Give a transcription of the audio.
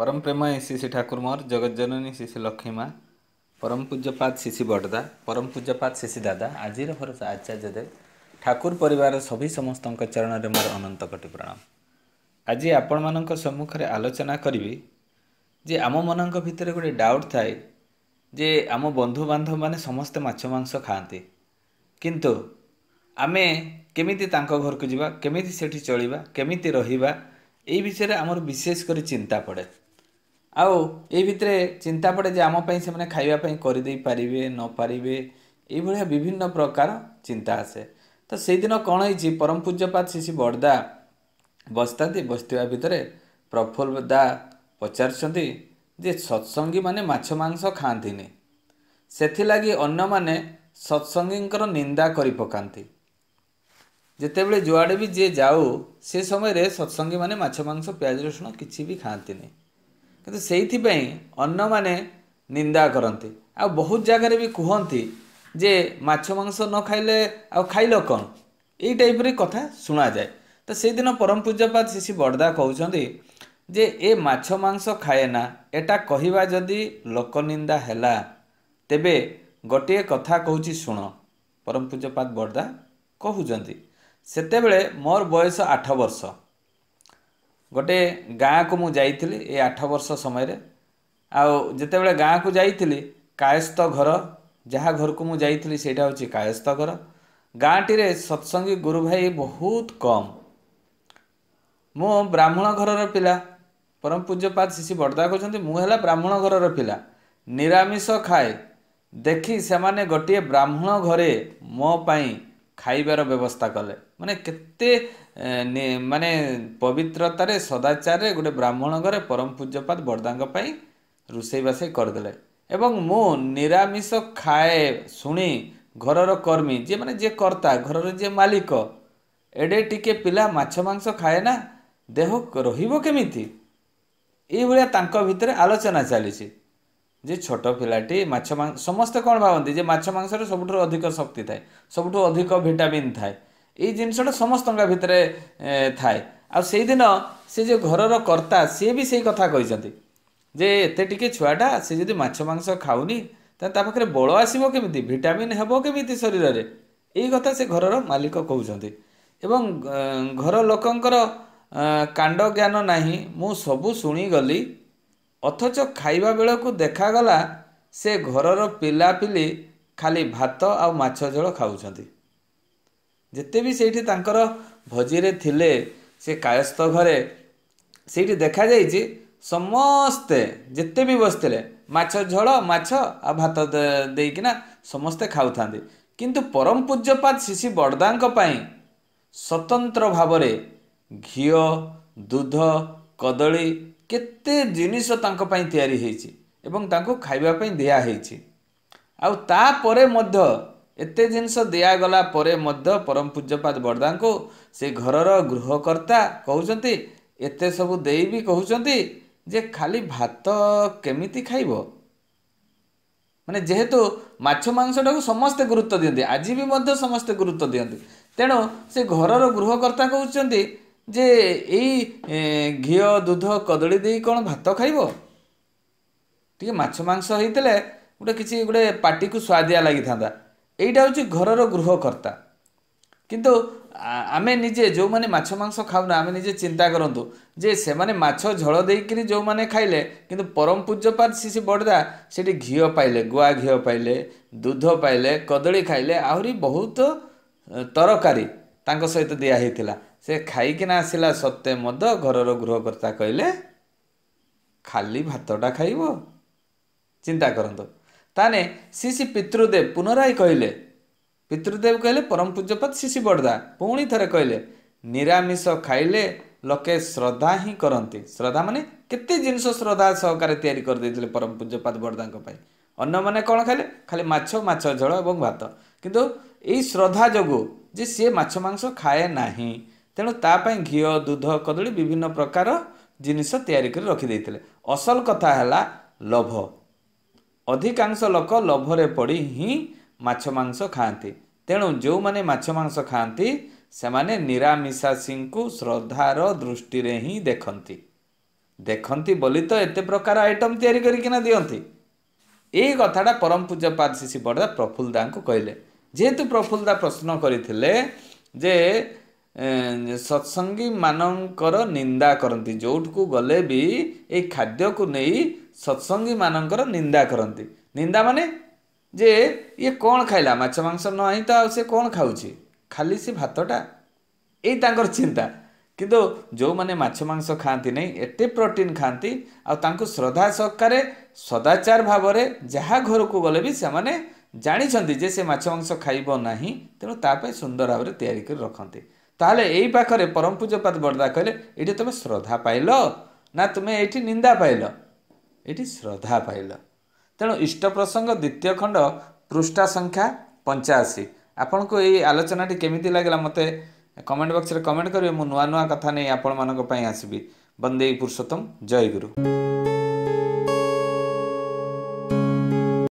ପରମ ପ୍ରେମ ଶିଶି ଠାକୁର ମୋର ଜଗତଜନନୀ ଶିଶି ଲକ୍ଷ୍ମୀ ମା ପରମ ପୂଜ୍ୟପାତ ଶିଶି ବଡ଼ଦା ପରମ ପୂଜ୍ୟପାତ ଶିଶି ଦାଦା ଆଜିର ଭର ଆଚାର୍ଯ୍ୟ ଦେବ ଠାକୁର ପରିବାରର ସଭି ସମସ୍ତଙ୍କ ଚରଣରେ ମୋର ଅନନ୍ତ କଟି ପ୍ରଣାମ ଆଜି ଆପଣମାନଙ୍କ ସମ୍ମୁଖରେ ଆଲୋଚନା କରିବି ଯେ ଆମମାନଙ୍କ ଭିତରେ ଗୋଟେ ଡାଉଟ୍ ଥାଏ ଯେ ଆମ ବନ୍ଧୁବାନ୍ଧବମାନେ ସମସ୍ତେ ମାଛ ମାଂସ ଖାଆନ୍ତି କିନ୍ତୁ ଆମେ କେମିତି ତାଙ୍କ ଘରକୁ ଯିବା କେମିତି ସେଠି ଚଳିବା କେମିତି ରହିବା ଏଇ ବିଷୟରେ ଆମର ବିଶେଷ କରି ଚିନ୍ତା ପଡ଼େ ଆଉ ଏଇ ଭିତରେ ଚିନ୍ତା ପଡ଼େ ଯେ ଆମ ପାଇଁ ସେମାନେ ଖାଇବା ପାଇଁ କରିଦେଇ ପାରିବେ ନ ପାରିବେ ଏଇଭଳିଆ ବିଭିନ୍ନ ପ୍ରକାର ଚିନ୍ତା ଆସେ ତ ସେଇଦିନ କ'ଣ ହେଇଛି ପରମ ପୂଜ୍ୟପାତ ଶିଶି ବଡ଼ଦା ବସିଥାନ୍ତି ବସିଥିବା ଭିତରେ ପ୍ରଫୁଲ୍ଲ ଦା ପଚାରୁଛନ୍ତି ଯେ ସତ୍ସଙ୍ଗୀମାନେ ମାଛ ମାଂସ ଖାଆନ୍ତିନି ସେଥିଲାଗି ଅନ୍ୟମାନେ ସତ୍ସଙ୍ଗୀଙ୍କର ନିନ୍ଦା କରିପକାନ୍ତି ଯେତେବେଳେ ଯୁଆଡ଼େ ବି ଯିଏ ଯାଉ ସେ ସମୟରେ ସତ୍ସଙ୍ଗୀମାନେ ମାଛ ମାଂସ ପିଆଜ ରସୁଣ କିଛି ବି ଖାଆନ୍ତିନି କିନ୍ତୁ ସେଇଥିପାଇଁ ଅନ୍ୟମାନେ ନିନ୍ଦା କରନ୍ତି ଆଉ ବହୁତ ଜାଗାରେ ବି କୁହନ୍ତି ଯେ ମାଛ ମାଂସ ନ ଖାଇଲେ ଆଉ ଖାଇଲ କ'ଣ ଏଇ ଟାଇପ୍ରେ କଥା ଶୁଣାଯାଏ ତ ସେଇଦିନ ପରମ ପୂଜ୍ୟପାତ ଶିଶି ବଡ଼ଦା କହୁଛନ୍ତି ଯେ ଏ ମାଛ ମାଂସ ଖାଏ ନା ଏଟା କହିବା ଯଦି ଲୋକ ନିନ୍ଦା ହେଲା ତେବେ ଗୋଟିଏ କଥା କହୁଛି ଶୁଣ ପରମ ପୂଜ୍ୟପାତ ବଡ଼ଦା କହୁଛନ୍ତି ସେତେବେଳେ ମୋର ବୟସ ଆଠ ବର୍ଷ ଗୋଟିଏ ଗାଁକୁ ମୁଁ ଯାଇଥିଲି ଏ ଆଠ ବର୍ଷ ସମୟରେ ଆଉ ଯେତେବେଳେ ଗାଁକୁ ଯାଇଥିଲି କାୟସ୍ଥ ଘର ଯାହା ଘରକୁ ମୁଁ ଯାଇଥିଲି ସେଇଟା ହେଉଛି କାୟସ୍ଥ ଘର ଗାଁଟିରେ ସତ୍ସଙ୍ଗୀ ଗୁରୁ ଭାଇ ବହୁତ କମ୍ ମୁଁ ବ୍ରାହ୍ମଣ ଘରର ପିଲା ପରମ ପୂଜ୍ୟପାତ ଶିଶି ବଡ଼ଦା କହୁଛନ୍ତି ମୁଁ ହେଲା ବ୍ରାହ୍ମଣ ଘରର ପିଲା ନିରାମିଷ ଖାଏ ଦେଖି ସେମାନେ ଗୋଟିଏ ବ୍ରାହ୍ମଣ ଘରେ ମୋ ପାଇଁ ଖାଇବାର ବ୍ୟବସ୍ଥା କଲେ ମାନେ କେତେ ମାନେ ପବିତ୍ରତାରେ ସଦାଚାରରେ ଗୋଟେ ବ୍ରାହ୍ମଣ ଘରେ ପରମ ପୂଜ୍ୟପାତ ବରଦାଙ୍କ ପାଇଁ ରୋଷେଇ କରିଦେଲେ ଏବଂ ମୁଁ ନିରାମିଷ ଖାଏ ଶୁଣି ଘରର କର୍ମୀ ଯିଏ ମାନେ ଯିଏ କର୍ତ୍ତା ଘରର ଯିଏ ମାଲିକ ଏଡ଼େ ଟିକେ ପିଲା ମାଛ ମାଂସ ଖାଏ ନା ଦେହ ରହିବ କେମିତି ଏଇଭଳିଆ ତାଙ୍କ ଭିତରେ ଆଲୋଚନା ଚାଲିଛି ଯେ ଛୋଟ ପିଲାଟି ମାଛ ମାଂସ ସମସ୍ତେ କ'ଣ ଭାବନ୍ତି ଯେ ମାଛ ମାଂସରେ ସବୁଠାରୁ ଅଧିକ ଶକ୍ତି ଥାଏ ସବୁଠୁ ଅଧିକ ଭିଟାମିନ୍ ଥାଏ ଏଇ ଜିନିଷଟା ସମସ୍ତଙ୍କ ଭିତରେ ଥାଏ ଆଉ ସେଇଦିନ ସେ ଯେ ଘରର କର୍ତ୍ତା ସିଏ ବି ସେଇ କଥା କହିଛନ୍ତି ଯେ ଏତେ ଟିକେ ଛୁଆଟା ସେ ଯଦି ମାଛ ମାଂସ ଖାଉନି ତାହେଲେ ତା ପାଖରେ ବଳ ଆସିବ କେମିତି ଭିଟାମିନ୍ ହେବ କେମିତି ଶରୀରରେ ଏଇ କଥା ସେ ଘରର ମାଲିକ କହୁଛନ୍ତି ଏବଂ ଘର ଲୋକଙ୍କର କାଣ୍ଡ ଜ୍ଞାନ ନାହିଁ ମୁଁ ସବୁ ଶୁଣିଗଲି ଅଥଚ ଖାଇବା ବେଳକୁ ଦେଖାଗଲା ସେ ଘରର ପିଲାପିଲି ଖାଲି ଭାତ ଆଉ ମାଛ ଝୋଳ ଖାଉଛନ୍ତି ଯେତେ ବି ସେଇଠି ତାଙ୍କର ଭୋଜିରେ ଥିଲେ ସେ କାୟସ୍ଥ ଘରେ ସେଇଠି ଦେଖାଯାଇଛି ସମସ୍ତେ ଯେତେ ବି ବସିଥିଲେ ମାଛ ଝୋଳ ମାଛ ଆଉ ଭାତ ଦେଇକିନା ସମସ୍ତେ ଖାଉଥାନ୍ତି କିନ୍ତୁ ପରମ ପୂଜ୍ୟପାତ ଶିଶି ବଡ଼ଦାଙ୍କ ପାଇଁ ସ୍ୱତନ୍ତ୍ର ଭାବରେ ଘିଅ ଦୁଧ କଦଳୀ କେତେ ଜିନିଷ ତାଙ୍କ ପାଇଁ ତିଆରି ହେଇଛି ଏବଂ ତାଙ୍କୁ ଖାଇବା ପାଇଁ ଦିଆହେଇଛି ଆଉ ତାପରେ ମଧ୍ୟ ଏତେ ଜିନିଷ ଦିଆଗଲା ପରେ ମଧ୍ୟ ପରମ ପୂଜ୍ୟପାଦ ବରଦାଙ୍କୁ ସେ ଘରର ଗୃହକର୍ତ୍ତା କହୁଛନ୍ତି ଏତେ ସବୁ ଦେଇ ବି କହୁଛନ୍ତି ଯେ ଖାଲି ଭାତ କେମିତି ଖାଇବ ମାନେ ଯେହେତୁ ମାଛ ମାଂସଟାକୁ ସମସ୍ତେ ଗୁରୁତ୍ୱ ଦିଅନ୍ତି ଆଜି ବି ମଧ୍ୟ ସମସ୍ତେ ଗୁରୁତ୍ୱ ଦିଅନ୍ତି ତେଣୁ ସେ ଘରର ଗୃହକର୍ତ୍ତା କହୁଛନ୍ତି ଯେ ଏଇ ଘିଅ ଦୁଧ କଦଳୀ ଦେଇ କ'ଣ ଭାତ ଖାଇବ ଟିକେ ମାଛ ମାଂସ ହେଇଥିଲେ ଗୋଟେ କିଛି ଗୋଟେ ପାଟିକୁ ସୁଆଦିଆ ଲାଗିଥାନ୍ତା ଏଇଟା ହେଉଛି ଘରର ଗୃହକର୍ତ୍ତା କିନ୍ତୁ ଆମେ ନିଜେ ଯେଉଁମାନେ ମାଛ ମାଂସ ଖାଉନା ଆମେ ନିଜେ ଚିନ୍ତା କରନ୍ତୁ ଯେ ସେମାନେ ମାଛ ଝଳ ଦେଇକିରି ଯେଉଁମାନେ ଖାଇଲେ କିନ୍ତୁ ପରମ ପୂଜ୍ୟପାତ ସେ ବଡ଼ଦା ସେଠି ଘିଅ ପାଇଲେ ଗୁଆ ଘିଅ ପାଇଲେ ଦୁଧ ପାଇଲେ କଦଳୀ ଖାଇଲେ ଆହୁରି ବହୁତ ତରକାରୀ ତାଙ୍କ ସହିତ ଦିଆହେଇଥିଲା ସେ ଖାଇକିନା ଆସିଲା ସତ୍ୱେ ମଦ ଘରର ଗୃହକର୍ତ୍ତା କହିଲେ ଖାଲି ଭାତଟା ଖାଇବ ଚିନ୍ତା କରନ୍ତୁ ତାହେଲେ ସି ସି ପିତୃଦେବ ପୁନରାଇ କହିଲେ ପିତୃଦେବ କହିଲେ ପରମ ପୂଜ୍ୟପାତ ଶିଶି ବଡ଼ଦା ପୁଣି ଥରେ କହିଲେ ନିରାମିଷ ଖାଇଲେ ଲୋକେ ଶ୍ରଦ୍ଧା ହିଁ କରନ୍ତି ଶ୍ରଦ୍ଧା ମାନେ କେତେ ଜିନିଷ ଶ୍ରଦ୍ଧା ସହକାରେ ତିଆରି କରିଦେଇଥିଲେ ପରମ ପୂଜ୍ୟପାତ ବଡ଼ଦାଙ୍କ ପାଇଁ ଅନ୍ୟମାନେ କ'ଣ ଖାଇଲେ ଖାଲି ମାଛ ମାଛ ଝୋଳ ଏବଂ ଭାତ କିନ୍ତୁ ଏଇ ଶ୍ରଦ୍ଧା ଯୋଗୁଁ ଯେ ସିଏ ମାଛ ମାଂସ ଖାଏ ନାହିଁ ତେଣୁ ତା ପାଇଁ ଘିଅ ଦୁଧ କଦଳୀ ବିଭିନ୍ନ ପ୍ରକାର ଜିନିଷ ତିଆରି କରି ରଖିଦେଇଥିଲେ ଅସଲ କଥା ହେଲା ଲୋଭ ଅଧିକାଂଶ ଲୋକ ଲୋଭରେ ପଡ଼ି ହିଁ ମାଛ ମାଂସ ଖାଆନ୍ତି ତେଣୁ ଯେଉଁମାନେ ମାଛ ମାଂସ ଖାଆନ୍ତି ସେମାନେ ନିରାମିଷାସୀଙ୍କୁ ଶ୍ରଦ୍ଧାର ଦୃଷ୍ଟିରେ ହିଁ ଦେଖନ୍ତି ଦେଖନ୍ତି ବୋଲି ତ ଏତେ ପ୍ରକାର ଆଇଟମ୍ ତିଆରି କରିକିନା ଦିଅନ୍ତି ଏଇ କଥାଟା ପରମ ପୂଜା ପାଦ ଶିଶି ବଡ଼ଦା ପ୍ରଫୁଲ୍ଲ ଦାଙ୍କୁ କହିଲେ ଯେହେତୁ ପ୍ରଫୁଲ୍ଲତା ପ୍ରଶ୍ନ କରିଥିଲେ ଯେ ସତ୍ସଙ୍ଗୀମାନଙ୍କର ନିନ୍ଦା କରନ୍ତି ଯେଉଁଠିକୁ ଗଲେ ବି ଏଇ ଖାଦ୍ୟକୁ ନେଇ ସତ୍ସଙ୍ଗୀମାନଙ୍କର ନିନ୍ଦା କରନ୍ତି ନିନ୍ଦା ମାନେ ଯେ ଇଏ କ'ଣ ଖାଇଲା ମାଛ ମାଂସ ନ ହିଁ ତ ଆଉ ସେ କ'ଣ ଖାଉଛି ଖାଲି ସେ ଭାତଟା ଏଇ ତାଙ୍କର ଚିନ୍ତା କିନ୍ତୁ ଯେଉଁମାନେ ମାଛ ମାଂସ ଖାଆନ୍ତି ନାହିଁ ଏତେ ପ୍ରୋଟିନ୍ ଖାଆନ୍ତି ଆଉ ତାଙ୍କୁ ଶ୍ରଦ୍ଧା ସହକାରେ ସଦାଚାର ଭାବରେ ଯାହା ଘରକୁ ଗଲେ ବି ସେମାନେ ଜାଣିଛନ୍ତି ଯେ ସେ ମାଛ ମାଂସ ଖାଇବ ନାହିଁ ତେଣୁ ତା ପାଇଁ ସୁନ୍ଦର ଭାବରେ ତିଆରି କରି ରଖନ୍ତି ତାହେଲେ ଏଇ ପାଖରେ ପରମପୂଜପାତ ବରଦା କହିଲେ ଏଇଠି ତୁମେ ଶ୍ରଦ୍ଧା ପାଇଲ ନା ତୁମେ ଏଇଠି ନିନ୍ଦା ପାଇଲ ଏଇଠି ଶ୍ରଦ୍ଧା ପାଇଲ ତେଣୁ ଇଷ୍ଟ ପ୍ରସଙ୍ଗ ଦ୍ୱିତୀୟ ଖଣ୍ଡ ପୃଷ୍ଠା ସଂଖ୍ୟା ପଞ୍ଚାଅଶୀ ଆପଣଙ୍କୁ ଏଇ ଆଲୋଚନାଟି କେମିତି ଲାଗିଲା ମୋତେ କମେଣ୍ଟ ବକ୍ସରେ କମେଣ୍ଟ କରିବେ ମୁଁ ନୂଆ ନୂଆ କଥା ନେଇ ଆପଣମାନଙ୍କ ପାଇଁ ଆସିବି ବନ୍ଦେଇ ପୁରୁଷୋତ୍ତମ ଜୟଗୁରୁ